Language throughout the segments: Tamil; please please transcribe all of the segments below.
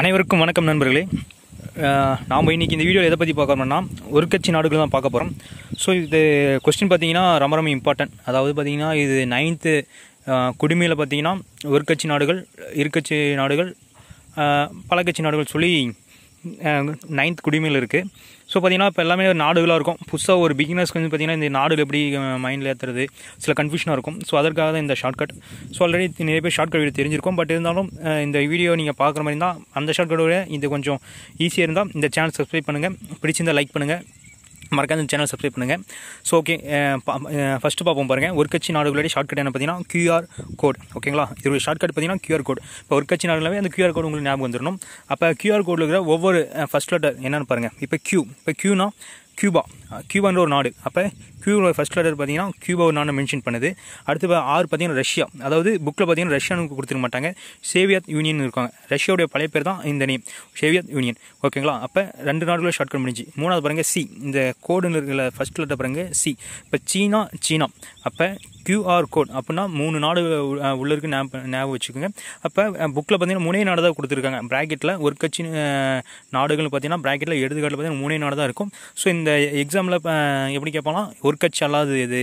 அனைவருக்கும் வணக்கம் நண்பர்களே நாம் இன்றைக்கி இந்த வீடியோவில் எதை பற்றி பார்க்குறோம்னா ஒரு கட்சி நாடுகள் தான் பார்க்க போகிறோம் ஸோ இது கொஸ்டின் பார்த்தீங்கன்னா ரொம்ப ரொம்ப இம்பார்ட்டன்ட் அதாவது பார்த்திங்கன்னா இது நைன்த்து குடிமையில் பார்த்திங்கன்னா ஒரு கட்சி நாடுகள் இருக்கட்சி நாடுகள் பல கட்சி நாடுகள் சொல்லி நைன்த் குடிமையில் இருக்குது ஸோ பார்த்தீங்கன்னா இப்போ எல்லாமே நாடுகளாக இருக்கும் புதுசாக ஒரு பிகினர்ஸ்க்கு வந்து பார்த்திங்கன்னா இந்த நாடுகள் எப்படி மைண்டில் ஏற்றுறது சில கன்ஃபியூஷனாக இருக்கும் ஸோ அதற்காக தான் இந்த கட் ஸோ ஆல்ரெடி நிறைய பேர் ஷார்ட்கட் வீடியோ தெரிஞ்சிருக்கும் பட் இருந்தாலும் இந்த வீடியோ நீங்கள் பார்க்குற மாதிரி இருந்தால் அந்த கட்டோட இது கொஞ்சம் ஈஸியாக இருந்தால் இந்த சேனல் சப்ஸ்கிரைப் பண்ணுங்கள் பிடிச்சிருந்தால் லைக் பண்ணுங்கள் மறக்காத இந்த சேனல் சப்ஸ்கிரைப் பண்ணுங்கள் ஸோ ஓகே ஃபஸ்ட்டு பார்ப்போம் பாருங்கள் ஒரு கட்சி நாடுகளுடைய கட் என்ன பார்த்தீங்கன்னா கியூஆர் கோட் ஓகேங்களா இது ஷார்ட் கட் பார்த்தீங்கன்னா கியூஆர் கோட் இப்போ ஒரு கட்சி நாடுகளாகவே அந்த கியூஆர் கோட் உங்களுக்கு ஞாபகம் வந்துடணும் அப்போ கியூஆர் கோடில் இருக்கிற ஒவ்வொரு ஃபஸ்ட் லெட்டர் என்னென்னு பாருங்கள் இப்போ கியூ இப்போ கியூனா கியூபா கியூபான்ற ஒரு நாடு அப்போ கியூபா ஃபஸ்ட் லெட்டர் பார்த்தீங்கன்னா கியூபா ஒரு நாடு மென்ஷன் பண்ணுது அடுத்து ஆறு பார்த்தீங்கன்னா ரஷ்யா அதாவது புக்கில் பார்த்தீங்கன்னா ரஷ்யானுக்கு கொடுத்துருக்க மாட்டாங்க சேவியத் யூனியன் இருக்காங்க ரஷ்யாவுடைய பழைய பேர் தான் இந்த நேம் சேவியத் யூனியன் ஓகேங்களா அப்போ ரெண்டு நாடுகளில் ஷார்ட் கட் முடிஞ்சு மூணாவது பாருங்கள் சி இந்த கோடுன்னு இருக்கிற ஃபஸ்ட் லெட்டர் பாருங்கள் சி இப்போ சீனா சீனா அப்போ கியூஆர் கோட் அப்படின்னா மூணு நாடு உள்ள இருக்கு ஞாபகம் வச்சுக்கோங்க அப்போ புக்கில் பார்த்தீங்கன்னா மூணே நாடு தான் கொடுத்துருக்காங்க ப்ராக்கெட்டில் ஒரு கட்சி நாடுகள் பார்த்தீங்கன்னா ப்ராக்கெட்டில் எடுத்துக்காட்டில் பார்த்தீங்கன்னா மூணே நாடு தான் இருக்கும் ஸோ இந்த எக்ஸாமில் எப்படி கேட்பாலாம் ஒரு கட்சி அல்லாது எது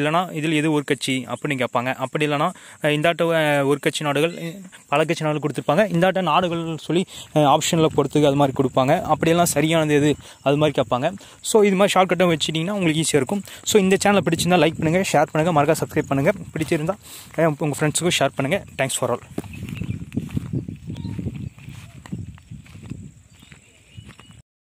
இல்லைனா இதில் எது ஒரு கட்சி அப்படின்னு கேட்பாங்க அப்படி இல்லைனா இந்தாட்ட ஒரு கட்சி நாடுகள் பல கட்சி நாடுகள் கொடுத்துருப்பாங்க இந்தாட்ட நாடுகள் சொல்லி ஆப்ஷனில் பொறுத்துக்கு அது மாதிரி கொடுப்பாங்க அப்படியெல்லாம் சரியானது எது அது மாதிரி கேட்பாங்க ஸோ இது மாதிரி ஷார்ட்கட்டும் வச்சுட்டிங்கன்னா உங்களுக்கு ஈஸியாக இருக்கும் ஸோ இந்த சேனலை பிடிச்சிருந்தால் லைக் பண்ணுங்கள் ஷேர் பண்ணுங்கள் மறக்க சப்ஸ்கிரைப் பண்ணுங்கள் பிடிச்சிருந்தால் உங்கள் ஃப்ரெண்ட்ஸுக்கும் ஷேர் பண்ணுங்கள் தேங்க்ஸ் ஃபார் ஆல்